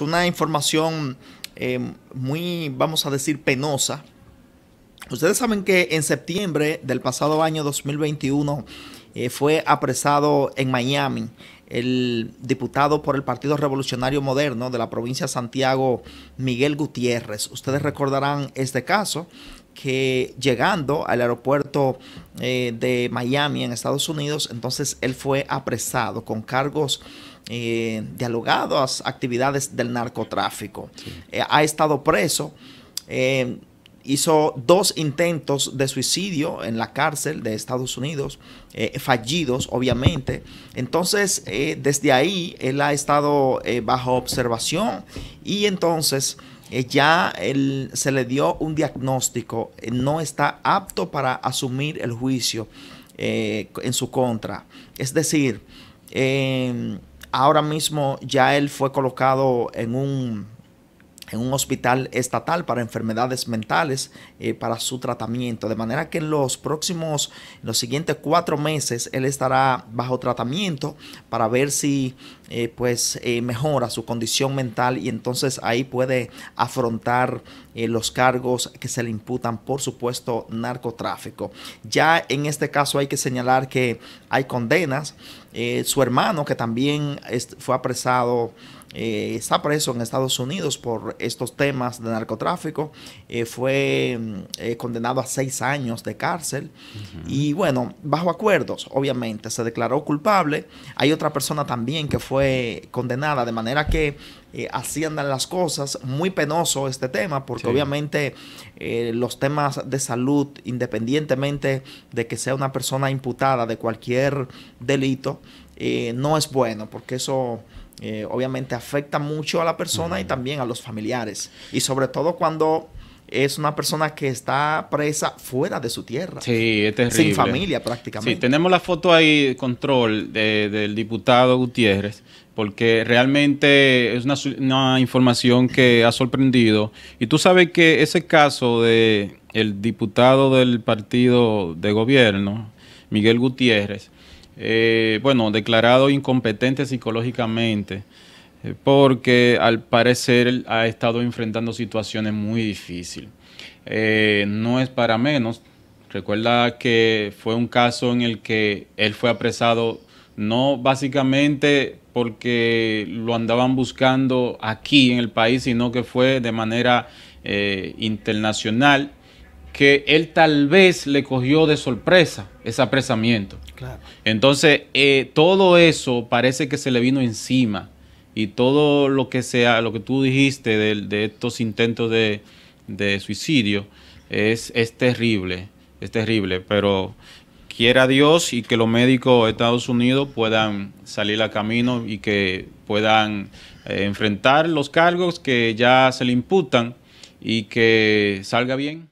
una información eh, muy, vamos a decir, penosa. Ustedes saben que en septiembre del pasado año 2021 eh, fue apresado en Miami el diputado por el Partido Revolucionario Moderno de la provincia de Santiago, Miguel Gutiérrez. Ustedes recordarán este caso que llegando al aeropuerto eh, de Miami en Estados Unidos, entonces él fue apresado con cargos eh, dialogados, actividades del narcotráfico. Eh, ha estado preso. Eh, hizo dos intentos de suicidio en la cárcel de Estados Unidos, fallidos obviamente. Entonces, desde ahí, él ha estado bajo observación y entonces eh, ya él se le dio un diagnóstico, eh, no está apto para asumir el juicio eh, en su contra. Es decir, em, ahora mismo ya él fue colocado en un, en un hospital estatal para enfermedades mentales para su tratamiento. De manera que en los próximos, los siguientes cuatro meses, él estará bajo tratamiento para ver si eh, pues eh, mejora su condición mental y entonces ahí puede afrontar eh, los cargos que se le imputan, por supuesto, narcotráfico. Ya en este caso hay que señalar que hay condenas. su hermano, que también fue apresado, está preso en Estados Unidos por estos temas de narcotráfico, fue mm, condenado a seis años de cárcel. Y bueno, bajo acuerdos, obviamente, se declaró culpable. Hay otra persona también que fue condenada, de manera que eh, las cosas. Muy penoso este tema, porque obviamente eh, los temas de salud, independientemente de que sea una persona imputada de cualquier delito, eh, no es bueno, porque eso... Eh, obviamente afecta mucho a la persona y también a los familiares. Y sobre todo cuando es una persona que está presa fuera de su tierra. Sí, es Sin familia prácticamente. Sí, tenemos la foto ahí, control, del diputado Gutiérrez, porque realmente es una, información que ha sorprendido. Y tú sabes que ese caso de el diputado del partido de gobierno, Miguel Gutiérrez, eh, bueno, declarado incompetente psicológicamente, porque al parecer ha estado enfrentando situaciones muy difíciles. Eh, no es para menos. Recuerda que fue un caso en el que él fue apresado no básicamente porque lo andaban buscando aquí en el país, sino que fue de manera eh, internacional, que él tal vez le cogió de sorpresa ese apresamiento. Claro. Entonces, eh, todo eso parece que se le vino encima y todo lo que sea, lo que tú dijiste de, estos intentos de, suicidio es, es, terrible, es terrible, pero quiera Dios y que los médicos de Estados Unidos puedan salir a camino y que puedan eh, enfrentar los cargos que ya se le imputan y que salga bien.